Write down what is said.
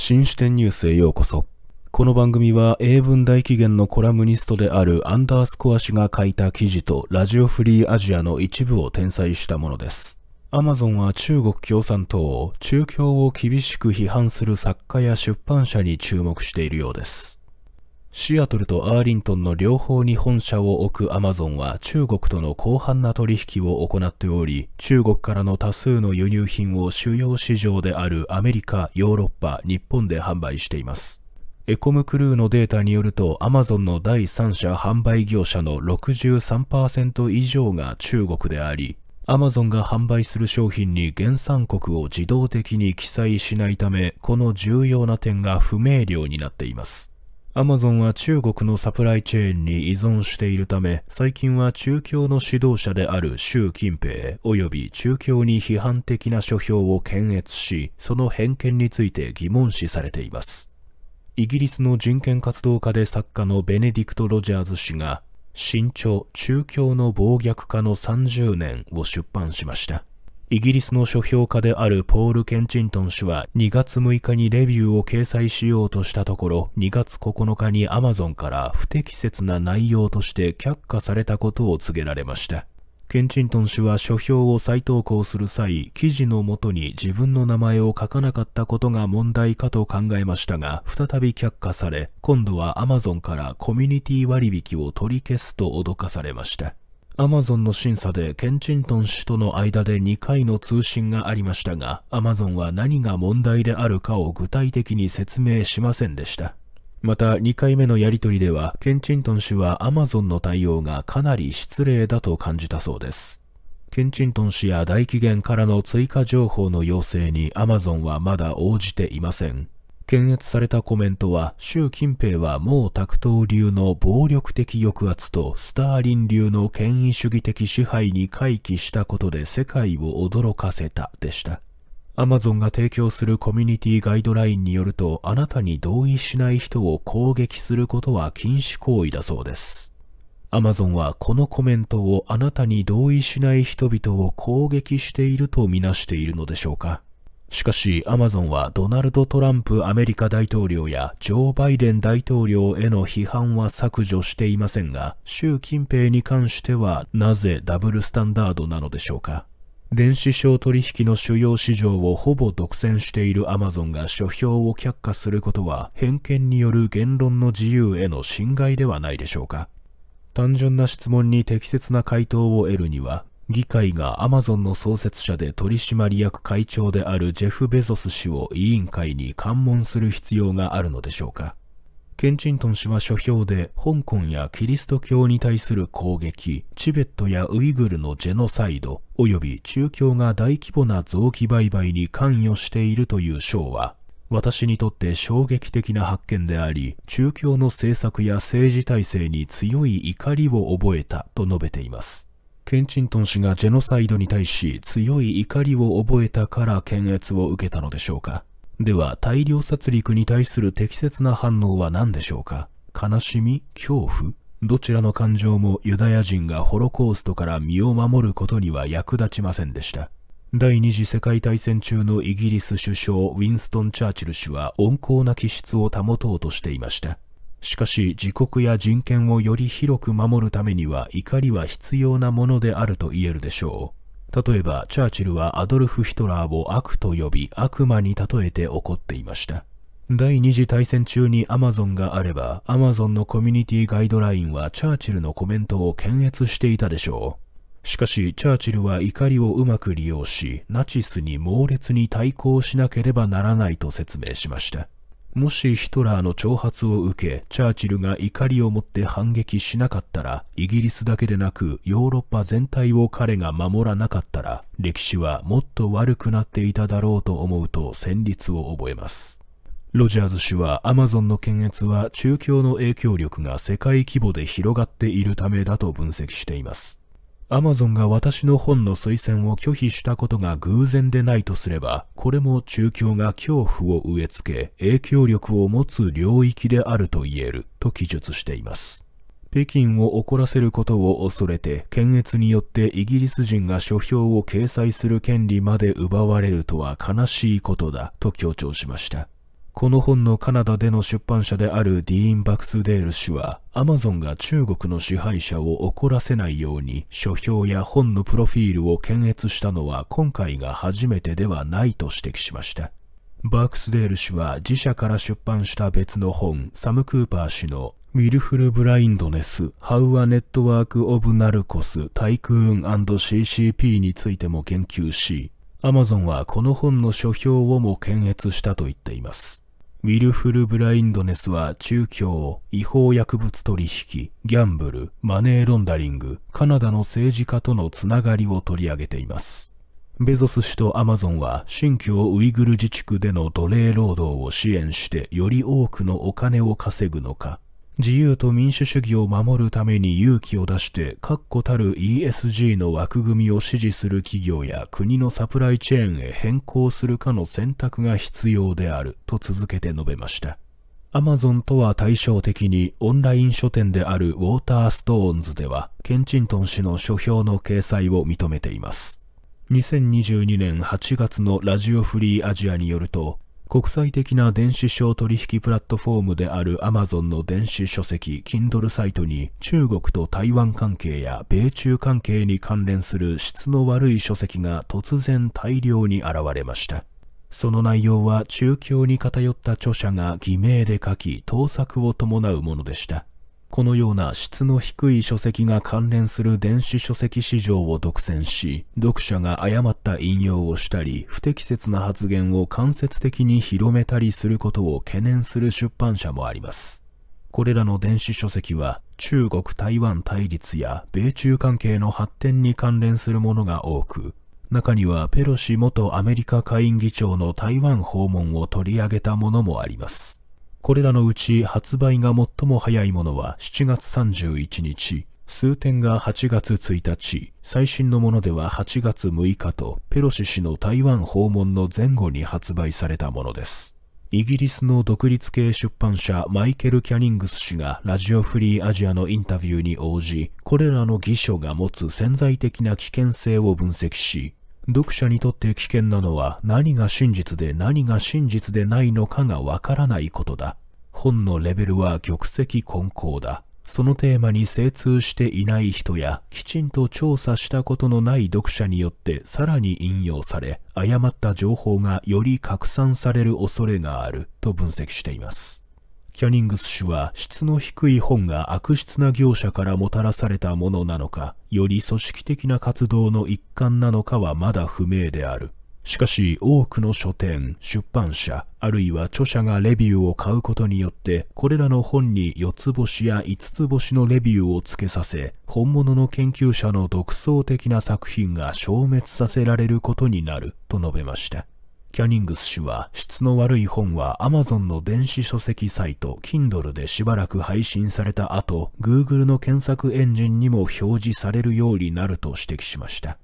新視点ニュースへようこそ。この番組は英文大起源のコラムニストであるアンダースコア氏が書いた記事とラジオフリーアジアの一部を転載したものです。アマゾンは中国共産党、を中共を厳しく批判する作家や出版社に注目しているようです。シアトルとアーリントンの両方に本社を置くアマゾンは中国との広範な取引を行っており、中国からの多数の輸入品を主要市場であるアメリカ、ヨーロッパ、日本で販売しています。エコムクルーのデータによると、アマゾンの第三者販売業者の63%以上が中国であり、アマゾンが販売する商品に原産国を自動的に記載しないため、この重要な点が不明瞭になっています。アマゾンは中国のサプライチェーンに依存しているため、最近は中共の指導者である習近平及び中共に批判的な書評を検閲し、その偏見について疑問視されています。イギリスの人権活動家で作家のベネディクト・ロジャーズ氏が、新著中共の暴虐化の30年を出版しました。イギリスの書評家であるポール・ケンチントン氏は2月6日にレビューを掲載しようとしたところ2月9日にアマゾンから不適切な内容として却下されたことを告げられました。ケンチントン氏は書評を再投稿する際、記事のもとに自分の名前を書かなかったことが問題かと考えましたが、再び却下され、今度はアマゾンからコミュニティ割引を取り消すと脅かされました。アマゾンの審査でケンチントン氏との間で2回の通信がありましたが、アマゾンは何が問題であるかを具体的に説明しませんでした。また2回目のやりとりでは、ケンチントン氏はアマゾンの対応がかなり失礼だと感じたそうです。ケンチントン氏や大紀元からの追加情報の要請にアマゾンはまだ応じていません。検閲されたコメントは、習近平は毛沢東流の暴力的抑圧とスターリン流の権威主義的支配に回帰したことで世界を驚かせたでした。アマゾンが提供するコミュニティガイドラインによると、あなたに同意しない人を攻撃することは禁止行為だそうです。アマゾンはこのコメントをあなたに同意しない人々を攻撃しているとみなしているのでしょうかしかし、アマゾンはドナルド・トランプアメリカ大統領やジョー・バイデン大統領への批判は削除していませんが、習近平に関してはなぜダブルスタンダードなのでしょうか。電子商取引の主要市場をほぼ独占しているアマゾンが書評を却下することは偏見による言論の自由への侵害ではないでしょうか単純な質問に適切な回答を得るには議会がアマゾンの創設者で取締役会長であるジェフ・ベゾス氏を委員会に喚問する必要があるのでしょうかケンチントン氏は書評で香港やキリスト教に対する攻撃、チベットやウイグルのジェノサイド、及び中共が大規模な臓器売買に関与しているという章は、私にとって衝撃的な発見であり、中共の政策や政治体制に強い怒りを覚えたと述べています。ケンチントン氏がジェノサイドに対し強い怒りを覚えたから検閲を受けたのでしょうかでは大量殺戮に対する適切な反応は何でしょうか悲しみ恐怖どちらの感情もユダヤ人がホロコーストから身を守ることには役立ちませんでした。第二次世界大戦中のイギリス首相ウィンストン・チャーチル氏は温厚な気質を保とうとしていました。しかし自国や人権をより広く守るためには怒りは必要なものであると言えるでしょう。例えば、チャーチルはアドルフ・ヒトラーを悪と呼び、悪魔に例えて怒っていました。第二次大戦中にアマゾンがあれば、アマゾンのコミュニティガイドラインはチャーチルのコメントを検閲していたでしょう。しかし、チャーチルは怒りをうまく利用し、ナチスに猛烈に対抗しなければならないと説明しました。もしヒトラーの挑発を受け、チャーチルが怒りを持って反撃しなかったら、イギリスだけでなくヨーロッパ全体を彼が守らなかったら、歴史はもっと悪くなっていただろうと思うと戦慄を覚えます。ロジャーズ氏はアマゾンの検閲は中共の影響力が世界規模で広がっているためだと分析しています。アマゾンが私の本の推薦を拒否したことが偶然でないとすれば、これも中共が恐怖を植え付け、影響力を持つ領域であると言えると記述しています。北京を怒らせることを恐れて、検閲によってイギリス人が書評を掲載する権利まで奪われるとは悲しいことだと強調しました。この本のカナダでの出版社であるディーン・バクスデール氏は、アマゾンが中国の支配者を怒らせないように書評や本のプロフィールを検閲したのは今回が初めてではないと指摘しました。バクスデール氏は自社から出版した別の本、サム・クーパー氏のウィルフル・ブラインドネス、ハウア・ネットワーク・オブ・ナルコス、タイクーン &CCP についても言及し、アマゾンはこの本の書評をも検閲したと言っています。ウィルフル・ブラインドネスは中共、違法薬物取引、ギャンブル、マネーロンダリング、カナダの政治家とのつながりを取り上げています。ベゾス氏とアマゾンは新疆ウイグル自治区での奴隷労働を支援してより多くのお金を稼ぐのか自由と民主主義を守るために勇気を出して、確固たる ESG の枠組みを支持する企業や国のサプライチェーンへ変更するかの選択が必要であると続けて述べました。アマゾンとは対照的にオンライン書店であるウォーターストーンズでは、ケンチントン氏の書評の掲載を認めています。2022年8月のラジオフリーアジアによると、国際的な電子商取引プラットフォームである Amazon の電子書籍 Kindle サイトに中国と台湾関係や米中関係に関連する質の悪い書籍が突然大量に現れました。その内容は中共に偏った著者が偽名で書き、盗作を伴うものでした。このような質の低い書籍が関連する電子書籍市場を独占し、読者が誤った引用をしたり、不適切な発言を間接的に広めたりすることを懸念する出版社もあります。これらの電子書籍は中国台湾対立や米中関係の発展に関連するものが多く、中にはペロシ元アメリカ下院議長の台湾訪問を取り上げたものもあります。これらのうち発売が最も早いものは7月31日、数点が8月1日、最新のものでは8月6日とペロシ氏の台湾訪問の前後に発売されたものです。イギリスの独立系出版社マイケル・キャニングス氏がラジオフリーアジアのインタビューに応じ、これらの偽書が持つ潜在的な危険性を分析し、読者にとって危険なのは何が真実で何が真実でないのかがわからないことだ。本のレベルは玉石混交だ。そのテーマに精通していない人やきちんと調査したことのない読者によってさらに引用され誤った情報がより拡散される恐れがあると分析しています。キャニングス氏は質の低い本が悪質な業者からもたらされたものなのか、より組織的な活動の一環なのかはまだ不明である。しかし多くの書店、出版社、あるいは著者がレビューを買うことによって、これらの本に4つ星や5つ星のレビューをつけさせ、本物の研究者の独創的な作品が消滅させられることになる、と述べました。キャニングス氏は質の悪い本は Amazon の電子書籍サイト Kindle でしばらく配信された後 Google の検索エンジンにも表示されるようになると指摘しました